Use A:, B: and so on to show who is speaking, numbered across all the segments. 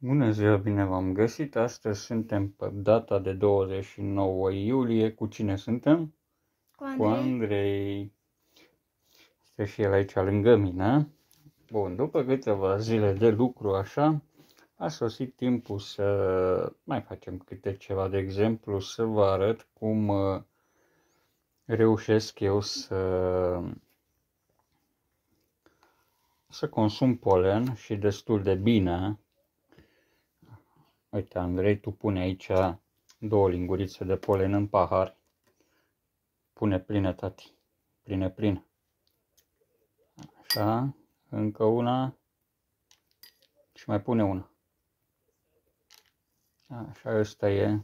A: Bună ziua, bine v-am găsit! Astăzi suntem pe data de 29 iulie. Cu cine suntem? Cu Andrei. Cu Andrei. Este și el aici lângă mine. Bun, după câteva zile de lucru așa, a sosit timpul să mai facem câte ceva. De exemplu, să vă arăt cum uh, reușesc eu să să consum polen și destul de bine Uite, Andrei, tu pune aici două lingurițe de polen în pahar. Pune pline, tati. Pline, pline. Așa, încă una. Și mai pune una. Așa, ăsta e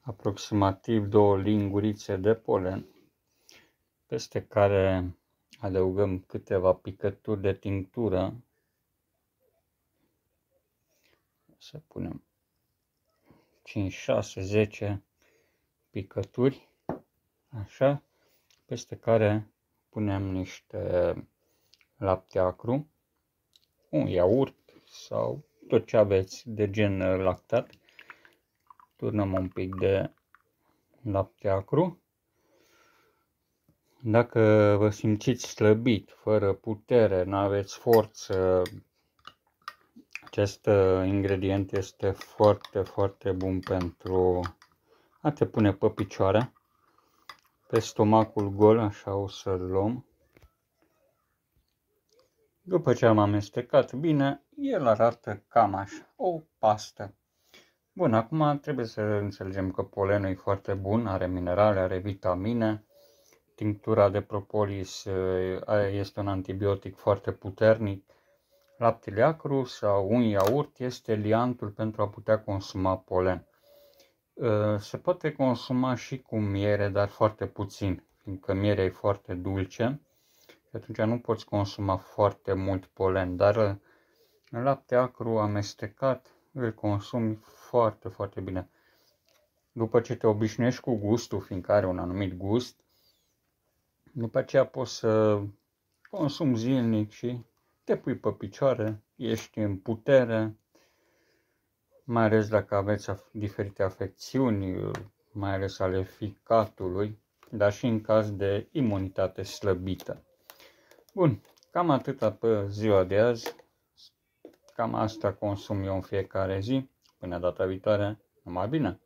A: aproximativ două lingurițe de polen, peste care adăugăm câteva picături de tinctură. Să punem 5, 6, 10 picături, așa, peste care punem niște lapte acru, un iaurt sau tot ce aveți de gen lactat. Turnăm un pic de lapte acru. Dacă vă simțiți slăbit, fără putere, nu aveți forță, acest uh, ingredient este foarte, foarte bun pentru a te pune pe picioare. Pe stomacul gol, așa o să-l luăm. După ce am amestecat bine, el arată cam așa, o pastă. Bun, acum trebuie să înțelegem că polenul e foarte bun, are minerale, are vitamine. Tinctura de propolis uh, este un antibiotic foarte puternic Laptele acru sau un iaurt este liantul pentru a putea consuma polen. Ă, se poate consuma și cu miere, dar foarte puțin, fiindcă mierea e foarte dulce și atunci nu poți consuma foarte mult polen, dar ă, lapte acru amestecat îl consumi foarte, foarte bine. După ce te obișnuiești cu gustul, fiindcă are un anumit gust, după aceea poți să consumi zilnic și te pui pe picioare, ești în putere, mai ales dacă aveți diferite afecțiuni, mai ales ale ficatului, dar și în caz de imunitate slăbită. Bun, cam atâta pe ziua de azi. Cam asta consum eu în fiecare zi. Până data viitoare, numai bine!